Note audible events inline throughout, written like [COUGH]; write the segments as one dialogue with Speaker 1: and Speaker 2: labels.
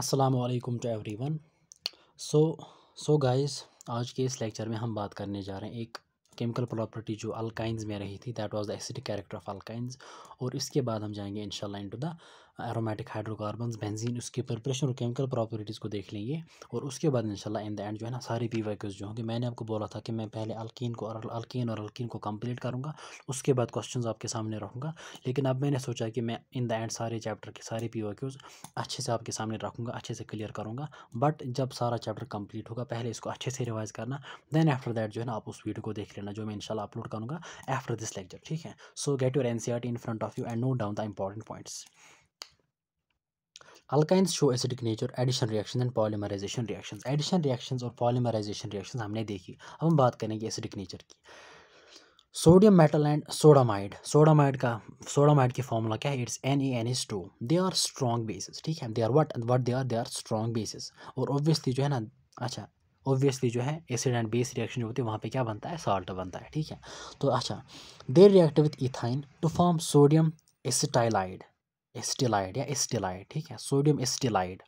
Speaker 1: असलकम to everyone so so guys आज के इस लेक्चर में हम बात करने जा रहे हैं एक केमिकल प्रॉपर्टी जो अल्काइंस में रही थी that was the acidic character of alkynes और इसके बाद हम जाएंगे इंशाल्लाह into the aromatic hydrocarbons benzene उसके प्रिपरेशन और केमिकल प्रॉपर्टीज़ को देख लेंगे और उसके बाद इंशाल्लाह इन द एंड जो है ना सारे पी वाइकर्स जो होंगे मैंने आपको बोला था कि मैं पहले अल्किन को अल्किन और अल्किन को कंप्लीट करूँगा उसके बाद क्वेश्चन आपके सामने रखूँगा लेकिन अब मैंने सोचा कि मैं इन द एंड सारे चैप्टर के सारे पी वाइकर्स अच्छे से आपके सामने रखूँगा अच्छे से क्लियर करूँगा बट जब सारा चैप्टर कम्प्लीट होगा पहले इसको अच्छे से रिवाइज़ करना देन आफ्टर दैट जो है ना आप उस वीडियो को देख लेना करना जो मैं इनशाला अपलोड करूँगा आफ्टर दिस लेक्चर ठीक है so get your pen in front of you and note down the important points alkynes show acidic nature addition reaction and polymerisation reaction addition reaction और पॉलीमराइजेशन रिएक्शन हमने देखी अब हम बात करेंगे एसिडिक नेचर की sodium metal and sodamide sodamide का sodamide की फॉर्मूला क्या है it's N E N S two they are strong bases ठीक है they are what what they are they are strong bases और ऑब्वियसली जो है ना अच्छा ऑब्वियसली जो है एसिड एंड बेस रिएक्शन जो होती है वहाँ पे क्या बनता है साल्ट बनता है ठीक है तो अच्छा they react with ethyne to form sodium acetylide acetylide या एस्टिलाइड ठीक है सोडियम एस्टिलाइड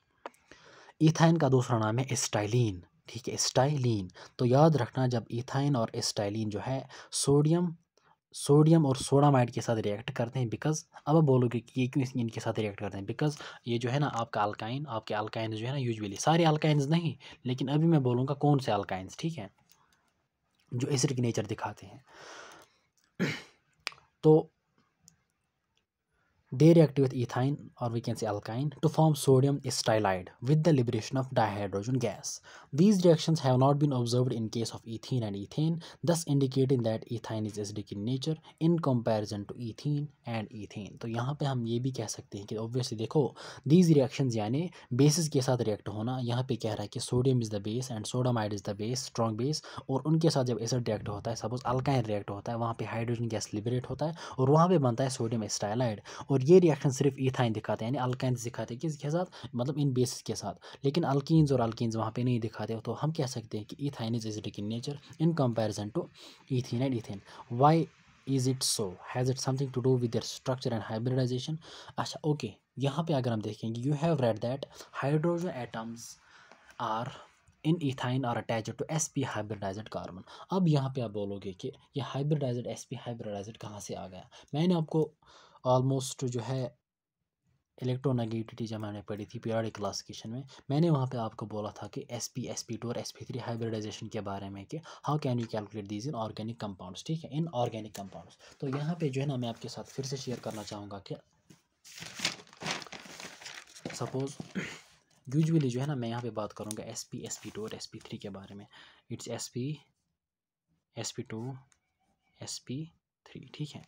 Speaker 1: इथाइन का दूसरा नाम है एस्टाइलिन ठीक है एस्टाइलिन तो याद रखना जब इथाइन और एस्टाइलिन जो है सोडियम सोडियम और सोडामाइड के साथ रिएक्ट करते हैं बिकॉज अब आप बोलोगे कि ये क्यों इनके साथ रिएक्ट करते हैं बिकॉज ये जो है ना आपका अल्काइन आपके अल्काइंस जो है ना यूजुअली सारे अल्काइंस नहीं लेकिन अभी मैं बोलूँगा कौन से अल्काइंस ठीक है जो एसिड की नेचर दिखाते हैं [CLEARS THROAT] तो They react with ethine or we can say alkyne to form sodium stylide with the liberation of dihydrogen gas. These reactions have not been observed in case of ethene and ethane, thus indicating that ethine is acidic in nature in comparison to ethene and ethane. तो यहाँ पे हम ये भी कह सकते हैं कि obviously देखो these reactions यानी bases के साथ react होना यहाँ पे कह रहा है कि sodium is the base and sodamide is the base strong base और उनके साथ जब acid react होता है suppose alkyne react होता है वहाँ पे hydrogen gas liberate होता है और वहाँ पे बनता है sodium stylide और और ये रिएक्शन सिर्फ ईथाइन दिखाते हैं यानी अल्काइन दिखाते हैं किसके साथ मतलब इन बेसिस के साथ लेकिन अल्किन्स और अल्किन्स वहाँ पे नहीं दिखाते तो हम कह सकते हैं कि ethyne is acidic in nature in comparison to ethene and ethane why is it so has it something to do with their structure and hybridisation अच्छा ओके यहाँ पे अगर हम देखेंगे you have read that hydrogen atoms are in ethyne are attach to S P hybridised carbon अब यहाँ पे आप बोलोगे कि ये हाइब्रिडाइजड एस पी हाइब्रिडाइजड कहाँ से आ गया मैंने आपको ऑलमोस्ट जो है इलेक्ट्रोनेगेटिविटी जब मैंने पढ़ी थी पीरियडिक क्लासिफिकेशन में मैंने वहाँ पे आपको बोला था कि S P S P two और एस पी थ्री हाइब्रिडाइजेशन के बारे में कि how can you calculate these in organic compounds ठीक है इन ऑर्गेनिक कंपाउंड्स तो यहाँ पे जो है ना मैं आपके साथ फिर से शेयर करना चाहूँगा कि सपोज़ यूजली जो है ना मैं यहाँ पर बात करूँगा S P S P two और एस पी थ्री के बारे में it's S P S P two S P three ठीक है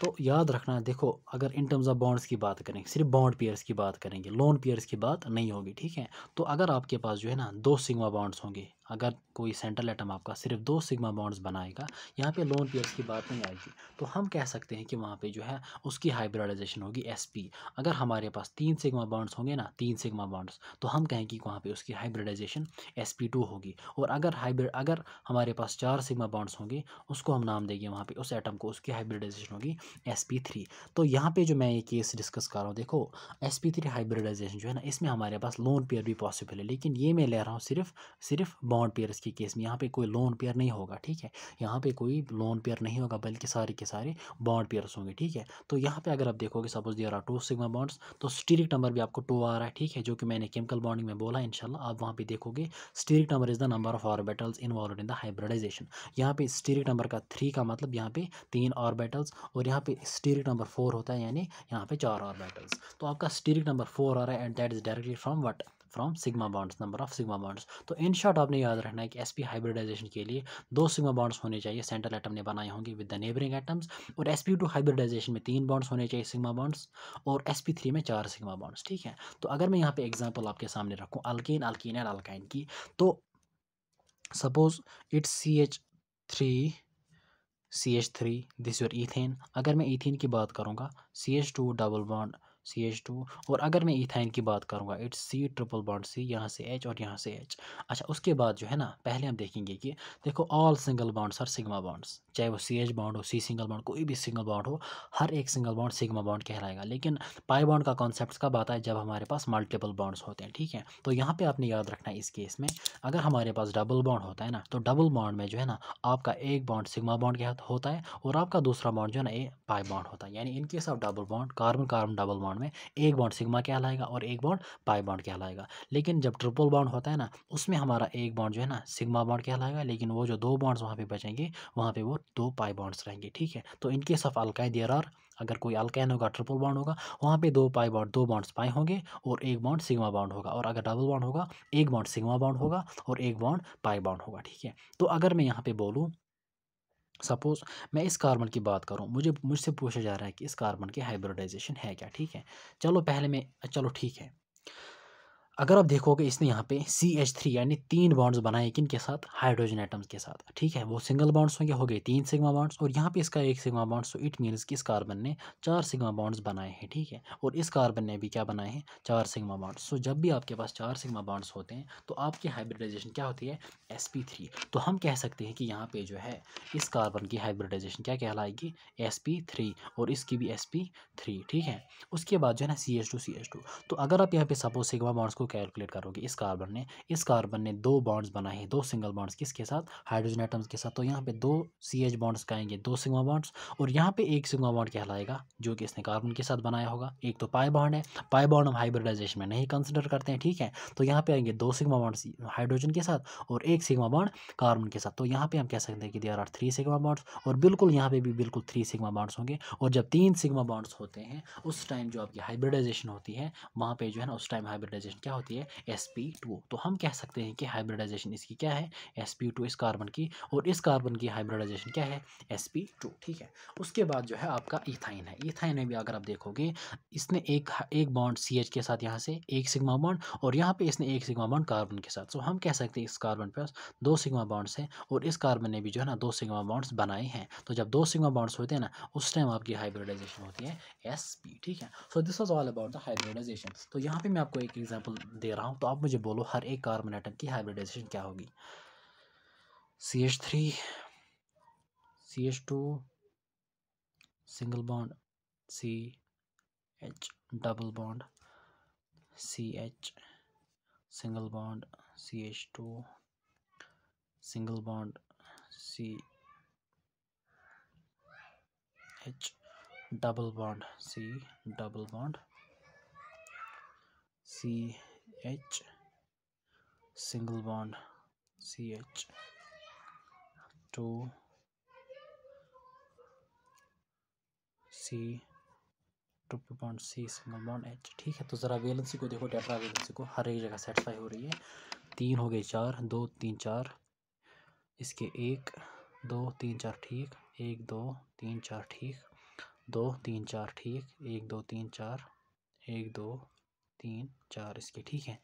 Speaker 1: तो याद रखना देखो अगर इन टर्म्स ऑफ बॉन्ड्स की बात करें सिर्फ बॉन्ड पेयर्स की बात करेंगे लोन पेयर्स की बात नहीं होगी ठीक है तो अगर आपके पास जो है ना दो सिंगमा बॉन्ड्स होंगे अगर कोई सेंट्रल एटम आपका सिर्फ दो सिग्मा बॉन्ड्स बनाएगा यहाँ पे लोन पेयर्स की बात नहीं आएगी तो हम कह सकते हैं कि वहाँ पे जो है उसकी हाइब्रिडाइजेशन होगी एस पी अगर हमारे पास तीन सिग्मा बॉन्ड्स होंगे ना तीन सिग्मा बॉन्ड्स तो हम कहेंगे कि वहाँ पर उसकी हाइब्रिडाइजेशन एस पी टू होगी और अगर हाइब्रिड अगर हमारे पास चार सिग्मा बॉन्ड्स होंगे उसको हम नाम देंगे वहाँ पर उस एटम को उसकी हाइब्रिडाइजेशन होगी एस पी थ्री तो यहाँ पर जो मैं ये केस डिस्कस कर रहा हूँ देखो एस पी थ्री हाइब्रिडाइजेशन जो है ना इसमें हमारे पास लोन पेयर भी पॉसिबल है लेकिन ये मैं ले रहा हूँ सिर्फ सिर्फ बॉन्ड लोन पेयर्स के केस में यहाँ पे कोई लोन पेयर नहीं होगा ठीक है यहाँ पे कोई लोन पेयर नहीं होगा बल्कि सारे के सारे बॉन्ड पेयर्स होंगे ठीक है तो यहाँ पे अगर आप देखोगे suppose they two sigma bonds तो स्टीरिक नंबर भी आपको टू आ रहा है ठीक है जो कि मैंने केमिकल बॉन्डिंग में बोला इनशाला आप वहाँ पर देखोगे steric number is the number of orbitals involve in the hybridisation यहाँ पे स्टीरिक नंबर का थ्री का मतलब यहाँ पे तीन ऑर्बिटल्स और यहाँ पे स्टीरिक नंबर फोर होता है यानी यहाँ पे चार ऑर्बिटल्स तो आपका स्टीरिक नंबर फोर आ रहा है and that is directly from what from sigma bonds number of sigma bonds तो इन शॉर्ट आपने याद रखना है कि एस हाइब्रिडाइजेशन के लिए दो सिग्मा बॉन्ड्स होने चाहिए सेंट्रल एटम ने बनाए होंगे विद द नेबरिंग एटम्स और एस टू हाइब्रिडाइजेशन में तीन बॉन्ड्स होने चाहिए सिग्मा बॉन्ड्स और एस में चार सिग्मा बॉन्ड्स ठीक है तो अगर मैं यहाँ पर एग्जाम्पल आपके सामने रखूँ अल्किन अल्किन एंड अल्काइन की तो suppose it's C H three C H three this your ethane अगर मैं ईथेन की बात करूँगा C H two double bond C H two और अगर मैं इथाइन की बात करूँगा it's C triple bond C यहाँ से एच और यहाँ से एच अच्छा उसके बाद जो है ना पहले हम देखेंगे कि देखो all single bonds are sigma bonds चाहे वो सी एच बॉन्ड हो सी सिंगल बॉन्ड कोई भी सिंगल बॉन्ड हो हर एक सिंगल बॉन्ड सिग्मा बॉन्ड कहलाएगा लेकिन पाई बॉन्ड का कॉन्सेप्ट कब आता है जब हमारे पास मल्टीपल बॉन्ड्स होते हैं ठीक है तो यहाँ पर आपने याद रखना है इस केस में अगर हमारे पास डबल बॉन्ड होता है ना तो डबल बॉन्ड में जो है ना आपका एक बॉन्ड सिग्मा बॉन्ड के होता है और आपका दूसरा बॉन्ड जो है ना ए पाई बॉन्ड होता है यानी in case of double bond carbon carbon double bond bond में एक बॉन्ड सिग्मा कहलाएगा और एक बॉन्ड पाई बॉन्ड कहलाएगा लेकिन जब ट्रिपल बॉन्ड होता है ना उसमें हमारा एक बॉन्ड जो है ना सिग्मा बॉन्ड कहलाएगा लेकिन वो जो दो बॉन्ड्स वहाँ पर बचेंगे वहाँ पर वो दो पाई बॉन्ड्स रहेंगे ठीक है तो in case of alkyne there are अगर कोई अल्काइन होगा ट्रिपल बॉन्ड होगा वहाँ पे दो पाई बॉन्ड दो बॉन्ड्स पाई होंगे और एक बॉन्ड सिग्मा बॉन्ड होगा और अगर डबल बॉन्ड होगा एक बॉन्ड सिग्मा बॉन्ड होगा और एक बॉन्ड पाई बॉन्ड होगा ठीक है तो अगर मैं यहाँ पे बोलूँ सपोज़ मैं इस कार्बन की बात करूं मुझे मुझसे पूछा जा रहा है कि इस कार्बन की हाइब्रिडाइजेशन है क्या ठीक है चलो पहले मैं चलो ठीक है अगर आप देखोगे इसने यहाँ पे सी एच थ्री यानी तीन बॉन्ड्स बनाए किन के साथ हाइड्रोजन एटम्स के साथ ठीक है वो सिंगल बॉन्ड्स होंगे हो गए तीन सिग्मा बॉन्ड्स और यहाँ पे इसका एक सिग्मा बॉन्ड्स तो इट मीन्स कि इस कार्बन ने चार सिग्मा बॉन्ड्स बनाए हैं ठीक है और इस कार्बन ने भी क्या बनाए हैं चार सिग्मा बॉन्ड्स सो जब भी आपके पास चार सिग्मा बॉन्ड्स होते हैं तो आपकी हाइब्रिडाइजेशन क्या होती है एस पी थ्री तो हम कह सकते हैं कि यहाँ पर जो है इस कार्बन की हाइब्रिडाइजेशन क्या कहलाएगी एस पी थ्री और इसकी भी एस पी थ्री ठीक है उसके बाद जो है ना C H two C H two तो अगर आप यहाँ पे सपोज सिग्मा बॉन्ड्स इसको कैलकुलेट करोगे इस कार्बन ने इस कार्बन ने दो बॉन्ड्स बनाए हैं दो सिंगल बॉन्ड्स किसके साथ हाइड्रोजन एटम्स के साथ तो यहाँ पे दो सी एच बॉन्ड्स कहेंगे दो सिग्मा बॉन्ड्स और यहाँ पे एक सिग्मा बॉन्ड कहलाएगा जो कि इसने कार्बन के साथ बनाया होगा एक तो पाए बॉन्ड है पाए बॉन्ड हम हाइब्रिडाइजेशन में नहीं कंसिडर करते हैं ठीक है तो यहाँ पे आएंगे दो सिग्मा बॉन्ड्स हाइड्रोजन के साथ और एक सिग्मा बॉन्ड कार्बन के साथ तो यहाँ पे हम कह सकते हैं कि there are three sigma bonds और बिल्कुल यहाँ पे भी बिल्कुल थ्री सिग्मा बॉन्ड्स होंगे और जब तीन सिग्मा बॉन्ड्स होते हैं उस टाइम जो आपकी हाइब्रिडाइजेशन होती है वहाँ पे जो है ना उस टाइम हाइब्रिडाइजेशन क्या क्या होती है एस तो हम कह सकते हैं कि हाइब्रिडाइजेशन इसकी क्या है एस इस कार्बन की और इस कार्बन की हाइब्रिडाइजेशन क्या है एस ठीक है उसके बाद जो है आपका इथाइन है इथाइन में भी अगर आप देखोगे इसने एक एक बॉन्ड सी के साथ यहाँ से एक सिग्मा बॉन्ड और यहाँ पर इसने एक सिग्मा बॉन्ड कार्बन के साथ तो हम कह सकते हैं इस कार्बन पर दो सिग्मा बॉन्ड्स हैं और इस कार्बन ने भी जो है ना दो सिग्मा बॉन्ड्स बनाए हैं तो जब दो सिग्मा बॉन्ड्स होते हैं ना उस टाइम आपकी हाइब्रिडाइजेशन होती है एस ठीक है so this was all about the hybridisation तो यहाँ पे मैं आपको एक एग्जांपल दे रहा हूँ तो आप मुझे बोलो हर एक कार्बन आइटम की हाइब्रिडाइजेशन क्या होगी C H three C H two single bond C H double bond C H single bond C H two single bond C H double bond C double bond C H single bond C H two C triple bond C single bond H ठीक है तो ज़रा valency को देखो tetra valency को हर एक जगह satisfy हो रही है तीन हो गई चार दो तीन चार इसके एक दो तीन चार ठीक एक दो तीन चार ठीक दो तीन चार ठीक एक दो तीन चार एक दो तीन चार इसके ठीक है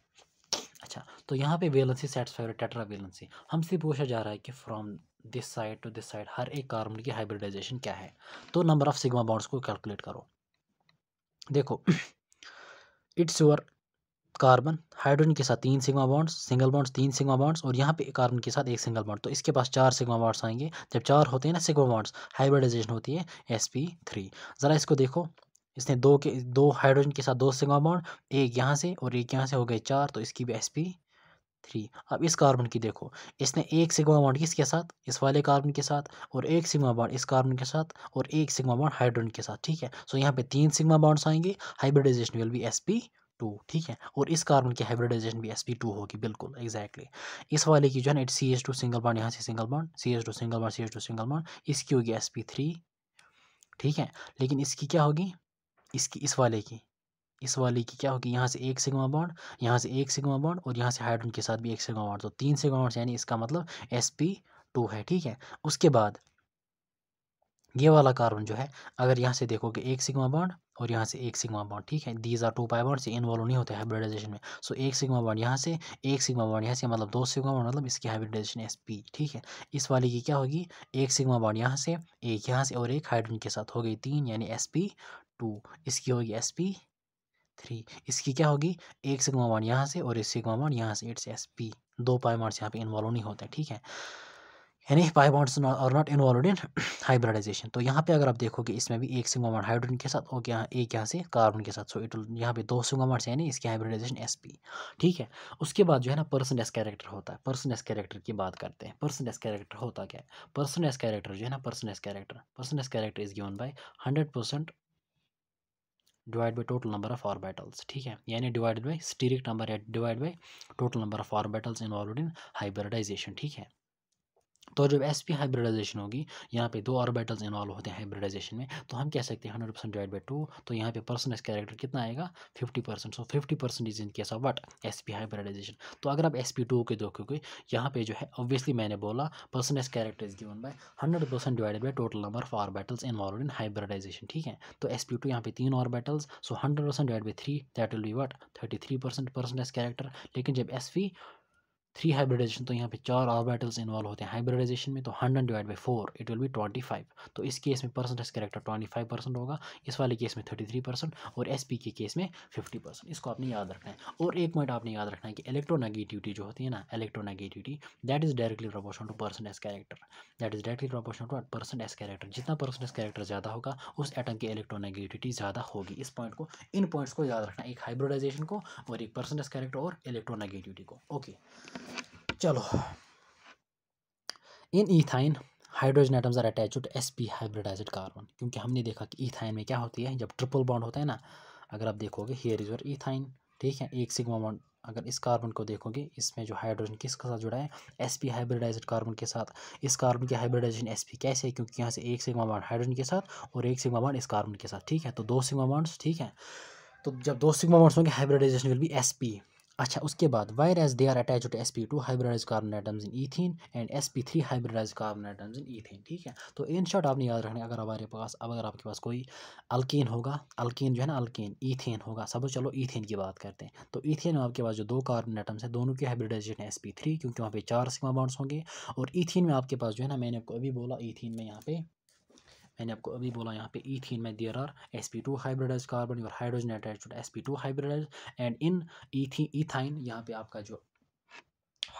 Speaker 1: अच्छा तो यहाँ पे वेलेंसी सेटिस्फाई टेट्रा वेलेंसी हमसे पूछा जा रहा है कि from this side to this side हर एक कार्बन की हाइब्रिडाइजेशन क्या है तो नंबर ऑफ सिग्मा बॉन्ड्स को कैलकुलेट करो देखो इट्स योर कार्बन हाइड्रोजन के साथ तीन सिग्मा बॉन्ड्स सिंगल बॉन्ड्स तीन सिग्मा बॉन्ड्स और यहाँ पे कार्बन के साथ एक सिंगल बॉन्ड तो इसके पास चार सिग्मा बॉन्ड्स आएंगे जब चार होते हैं ना सिग्मा बॉन्ड्स हाइब्रिडाइजेशन होती है एस पी थ्री ज़रा इसको देखो इसने दो के दो हाइड्रोजन के साथ दो सिंगल बॉन्ड एक यहाँ से और एक यहाँ से हो गए चार तो इसकी भी एस पी थ्री अब इस कार्बन की देखो इसने एक सिग्मा बॉन्ड किसके साथ इस वाले कार्बन के साथ और एक सिग्मा बॉन्ड इस कार्बन के साथ और एक सिग्मा बॉन्ड हाइड्रोजन के साथ ठीक है सो यहाँ पे तीन सिग्मा बॉन्ड्स आएंगे hybridization will be S P two ठीक है और इस कार्बन की हाइब्रिडाइजेशन भी एस पी टू होगी बिल्कुल एक्जैक्टली exactly. इस वाले की जो है ना it C H two single bond यहाँ से single bond C H two single bond C H two single bond इसकी होगी एस पी थ्री ठीक है लेकिन इसकी क्या होगी इसकी इस वाले की इस वाले की क्या होगी यहाँ से एक सिग्मा बॉन्ड यहाँ से एक सिग्मा बॉन्ड और यहाँ से हाइड्रोजन के साथ भी एक सिग्मा बॉन्ड तो तीन सिग्मा बॉन्ड यानी इसका मतलब एस पी टू है ठीक है उसके बाद ये वाला कार्बन जो है अगर यहाँ से देखोगे एक सिग्मा बॉन्ड और यहाँ से एक सिग्मा बॉन्ड ठीक है these are two pi bond से इन्वॉल्व नहीं होते हाइब्रिडाइजेशन में सो एक सिग्मा बॉन्ड यहाँ से एक सिग्मा बॉन्ड यहाँ से मतलब दो सिग्मा बॉन्ड मतलब इसकी हाइब्रिडाइजेशन एस पी ठीक है इस वाली की क्या होगी एक सिग्मा बॉन्ड यहाँ से एक यहाँ से और एक हाइड्रोजन के साथ हो गई तीन यानी एस पी टू इसकी होगी एस पी थ्री इसकी क्या होगी एक सिग्मा बॉन्ड यहाँ से और एक सिग्मा बॉन्ड यहाँ से इट्स एस पी दो पाई बॉन्ड्स यहाँ पे इन्वॉल्व नहीं होते ठीक है यानी pi bonds are not involve in hybridization तो यहाँ पे अगर आप देखोगे इसमें भी एक सिग्मा बॉन्ड हाइड्रोजन के साथ और यहाँ एक यहाँ से कार्बन के साथ सो इट यहाँ पे दो सिग्मा बॉन्ड्स यानी इसकी हाइब्रिडाइजेशन एस पी ठीक है उसके बाद जो है ना पर्सन एस कैरेक्टर होता है पर्सन एस कैरेक्टर की बात करते हैं पर्सन एस कैरेक्टर होता क्या है पर्सन एस कैरेक्टर जो है ना percent S character percent S character is given by hundred percent divide by total number of orbitals ठीक है यानी डिवाइड बाई स्टीरिक नंबर या divide by total number of orbitals involve in hybridization ठीक है तो जब एस पी हाइब्रिडाइजेशन होगी यहाँ पे दो ऑर्बिटल्स इन्वॉल्व होते हैं हाइब्रिडाइजेशन में तो हम कह सकते हैं hundred percent divide by two तो यहाँ पे एस कैरेक्टर कितना आएगा fifty percent so fifty percent is in case of what S P hybridization तो अगर आप एस पी टू के क्योंकि यहाँ पे जो है ऑब्वियसली मैंने बोला S character is given by hundred percent divide by total number of orbitals involve in hybridization ठीक है तो एस पी टू यहाँ पे तीन orbitals so hundred percent divide by three that will be what thirty three percent S character लेकिन जब S P three hybridisation तो यहाँ पे चार ऑर्बिटल्स इन्वॉल्व होते हैं हाइब्रिडाइजेशन में तो hundred divide by four it will be twenty five तो इस केस में percentage character twenty five percent होगा इस वाले केस में थर्टी थ्री परसेंट और एस पी के केस में फिफ्टी परसेंट इसको आपने याद रखना है और एक पॉइंट आपने याद रखना है कि इलेक्ट्रोनेगेटिविटी जो होती है ना electronegativity that is directly proportion to percent S character that is directly proportion to percent S character जितना पर्सन एस कैरेक्टर ज़्यादा होगा उस एटम की इलेक्ट्रोनेगेटिविटी ज़्यादा होगी इस पॉइंट को इन पॉइंट्स को याद रखना एक हाइब्रोडाइजेशन को और एक पर्सन एस कैरेक्टर और इलेक्ट्रोनेगेटिविटी को ओके चलो in ethyne hydrogen atoms are attached to S P hybridized carbon क्योंकि हमने देखा कि ईथाइन में क्या होती है जब ट्रिपल बॉन्ड होता है ना अगर आप देखोगे हेयर इज योर ईथाइन ठीक है एक सिग्मा बॉन्ड अगर इस कार्बन को देखोगे इसमें जो हाइड्रोजन किसके साथ जुड़ा है एस पी हाइब्रिडाइज्ड कार्बन के साथ इस कार्बन की हाइब्रिडाइजेशन एस पी कैसे है क्योंकि यहाँ से एक सिग्मा बॉन्ड हाइड्रोजन के साथ और एक सिग्मा बॉन्ड इस कार्बन के साथ ठीक है तो दो सिग्मा बॉन्ड्स ठीक है तो जब दो सिग्मा बॉन्ड्स होंगे hybridization will be S P अच्छा उसके बाद whereas they are attach to S P two hybridize carbon atoms in ethene and S P three hybridize carbon atoms in ethene ठीक है तो इन शॉर्ट आपने याद रखना अगर हमारे पास अब अगर आपके पास कोई अल्कीन होगा अल्कीन जो है ना अल्कीन ईथीन होगा सब चलो ईथीन की बात करते हैं तो ईथीन में आपके पास जो दो कार्बन आइटम्स हैं दोनों की हाइब्रिडाइजेशन है एस पी थ्री क्योंकि वहाँ पर चार सिग्मा बॉन्ड्स होंगे और ईथीन में आपके पास जो है ना मैंने आपको अभी बोला ईथीन में यहाँ पे मैंने आपको अभी बोला यहाँ पे ईथीन में there are S P two hybridize carbon और hydrogen attach S P two hybridize and in ईथी ईथाइन यहाँ पे आपका जो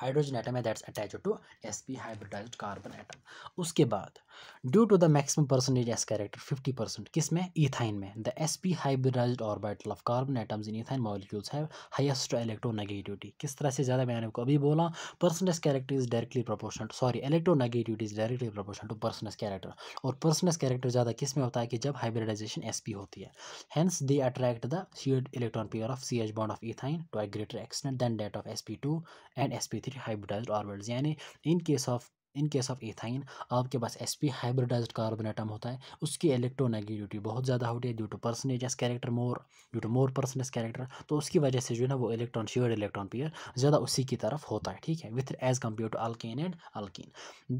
Speaker 1: हाइड्रोजन एटम है that's attach to S P hybridize carbon atom उसके बाद due to the maximum percentage S character 50 percent किस में इथाइन में the S P hybridize orbital of carbon atoms in ethyne molecules have highest electronegativity किस तरह से ज़्यादा मैंने आपको अभी बोला percent S character is directly proportion sorry electronegativity is directly proportion to percent S character और पर्सन एस कैरेक्टर ज़्यादा किस में होता है कि जब हाइब्रिडाइजेशन एस पी होती है hence they attract the shared electron pair of C H bond of ethyne to a greater extent than that of S P two and S P three hybridize orbitals यानी in case of in case of ethyne आपके पास S P hybridize carbon atom होता है उसकी electronegativity बहुत ज़्यादा होती है due to percentage S character more due to more percent S character तो उसकी वजह से जो है ना वो इलेक्ट्रॉन शेयर इलेक्ट्रॉन पेयर ज़्यादा उसी की तरफ होता है ठीक है with as compare to alkene and alkene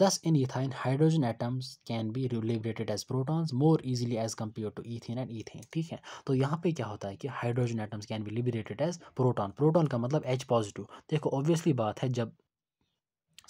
Speaker 1: thus in ethyne hydrogen atoms can be liberated as protons more easily as compare to ethene and ethane ठीक है तो यहाँ पर क्या होता है कि hydrogen atoms can be liberated as proton proton का मतलब एच पॉजिटिव देखो ऑब्वियसली बात है जब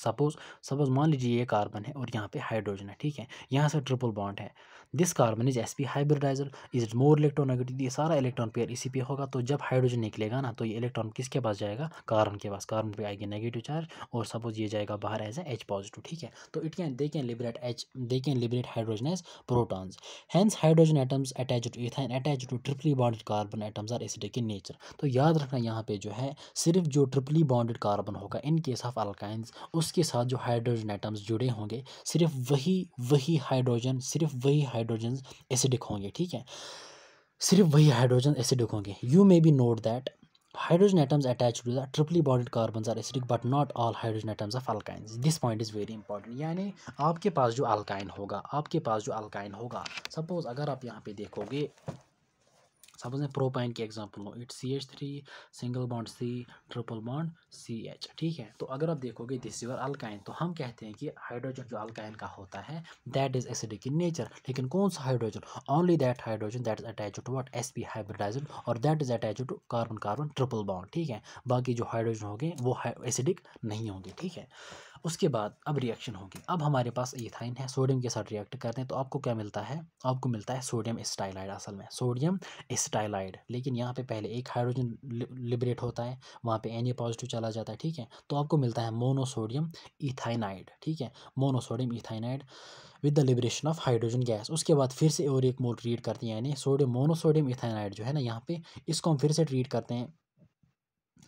Speaker 1: सपोज सपोज मान लीजिए ये कार्बन है और यहाँ पे हाइड्रोजन है ठीक है यहाँ से ट्रिपल बॉन्ड है this carbon is S P hybridized is more electronegative ये सारा इलेक्ट्रॉन पेयर इसी पे होगा तो जब हाइड्रोजन निकलेगा ना तो ये इलेक्ट्रॉन किसके पास जाएगा कार्बन के पास कार्बन पे आएगी नेगेटिव चार्ज और सपोज ये जाएगा बाहर एज एच पॉजिटिव ठीक है तो it can they can liberate H they can liberate hydrogen as protons hence hydrogen atoms attach to ethyne attach to triply bonded carbon atoms are acidic in nature तो याद रखना यहाँ पे जो है सिर्फ जो ट्रिपली बॉन्डेड कार्बन होगा इन केस ऑफ अल्काइंस उस उसके साथ जो हाइड्रोजन एटम्स जुड़े होंगे सिर्फ वही वही हाइड्रोजन सिर्फ वही हाइड्रोजन एसिडिक होंगे ठीक है सिर्फ वही हाइड्रोजन एसिडिक होंगे you may be note that hydrogen atoms attach to the triply bonded carbon are acidic but not all hydrogen atoms of alkyne this point is very important यानी आपके पास जो अलकाइन होगा आपके पास जो अलकाइन होगा सपोज अगर आप यहाँ पे देखोगे सपोज मैं प्रोपाइन की एग्जांपल लूँ it C H three single bond C triple bond C H ठीक है तो अगर आप देखोगे दिस यूर अल्काइन तो हम कहते हैं कि हाइड्रोजन जो अल्काइन का होता है that is acidic in nature लेकिन कौन सा hydrogen only that hydrogen that is attach to what S P hybridization और that is attach to carbon carbon triple bond ठीक है बाकी जो हाइड्रोजन हो गए वो एसिडिक नहीं होंगे ठीक है उसके बाद अब रिएक्शन होगी अब हमारे पास इथाइन है सोडियम के साथ रिएक्ट करते हैं तो आपको क्या मिलता है आपको मिलता है सोडियम स्टाइलाइड असल में सोडियम स्टाइलाइड लेकिन यहाँ पे पहले एक हाइड्रोजन लिबरेट होता है वहाँ पे एन पॉजिटिव चला जाता है ठीक है तो आपको मिलता है मोनोसोडियम इथाइनाइड ठीक है monosodium ethynide with the liberation of hydrogen gas उसके बाद फिर से और एक मोल ट्रीट करते हैं यानी सोडियम मोनोसोडियम इथाइनाइड जो है ना यहाँ पे इसको हम फिर से ट्रीट करते हैं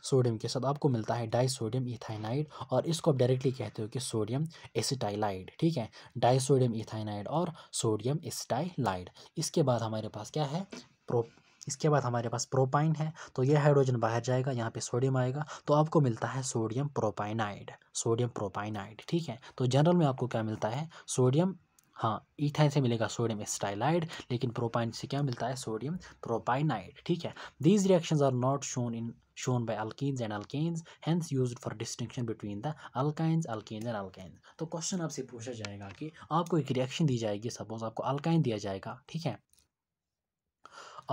Speaker 1: सोडियम के साथ आपको मिलता है डाइसोडियम इथाइनाइड और इसको आप डायरेक्टली कहते हो कि सोडियम एसिटाइलाइड ठीक है डाइसोडियम इथाइनाइड और सोडियम एसिटाइलाइड इसके बाद हमारे पास क्या है प्रो इसके बाद हमारे पास प्रोपाइन है तो ये हाइड्रोजन बाहर जाएगा यहाँ पे सोडियम आएगा तो आपको मिलता है सोडियम प्रोपाइनाइड सोडियम प्रोपाइनाइड ठीक है तो जनरल में आपको क्या मिलता है सोडियम हाँ इथाइन से मिलेगा सोडियम स्टाइलाइड लेकिन प्रोपाइन से क्या मिलता है सोडियम प्रोपाइनाइड ठीक है these reactions are not shown in shown by alkenes and alkanes hence used for distinction between the alkynes alkenes and alkanes तो क्वेश्चन आपसे पूछा जाएगा कि आपको एक रिएक्शन दी जाएगी सपोज आपको alkyne दिया जाएगा ठीक है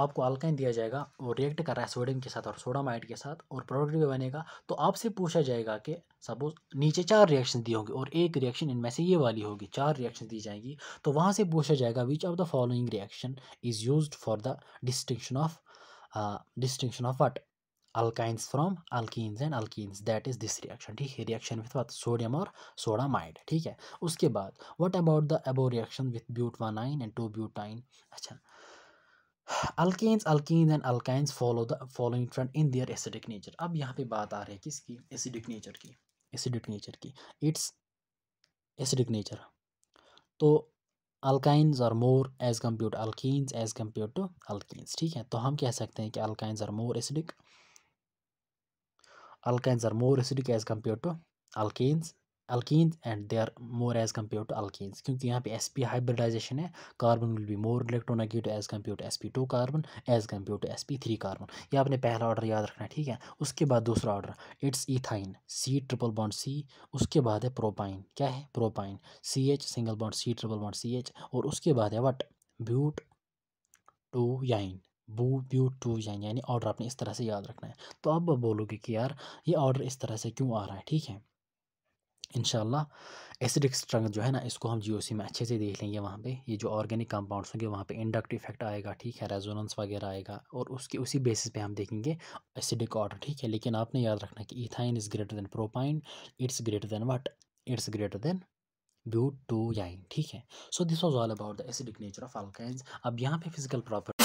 Speaker 1: आपको अल्काइन दिया जाएगा वो रिएक्ट कर रहा है सोडियम के साथ और सोडामाइड के साथ और प्रोडक्ट भी बनेगा तो आपसे पूछा जाएगा कि सपोज नीचे चार रिएक्शन दी होंगी और एक रिएक्शन इनमें से ये वाली होगी चार रिएक्शन दी जाएंगी तो वहाँ से पूछा जाएगा which of the following reaction is use for the distinction of distinction of what alkynes from alkenes and alkenes that is this reaction ठीक है reaction with what sodium और sodamide ठीक है उसके बाद what about the above reaction with butanine and 2-butine अच्छा alkanes alkenes and alkynes follow the following trend in their acidic nature अब यहाँ पे बात आ रही है किसकी acidic nature की acidic nature की its acidic nature तो alkynes are more as compared to alkenes as compared to alkenes ठीक है तो हम कह सकते हैं कि alkynes are more acidic alkynes are more acidic as compared to alkanes alkenes and they are more as compared to alkenes क्योंकि यहाँ पे sp पी हाइब्रिडाइजेशन है carbon will be more electronegative as compare to S P two carbon as compare to S P three carbon ये आपने पहला order याद रखना है ठीक है उसके बाद दूसरा order it's ethyne C triple bond C उसके बाद है प्रोपाइन क्या है propyne C H single bond C triple bond C H और उसके बाद है वट ब्यूट टू याइन बू ब्यू टू यांग यानी ऑर्डर आपने इस तरह से याद रखना है तो अब बोलोगे कि यार ये ऑर्डर इस तरह से क्यों आ रहा है ठीक है इन एसिडिक स्ट्रंग जो है ना इसको हम जीओसी में अच्छे से देख लेंगे वहाँ पे ये जो ऑर्गेनिक कंपाउंड्स होंगे वहाँ पे इंडक्ट इफेक्ट आएगा ठीक है रेजोनेंस वगैरह आएगा और उसके उसी बेसिस पे हम देखेंगे एसिडिक ऑर्डर ठीक है लेकिन आपने याद रखना कि ethyne is greater than propyne it's greater than what it's greater than butyne ठीक है so this was all about the acidic nature of alkynes अब यहाँ पे फिजिकल प्रॉपर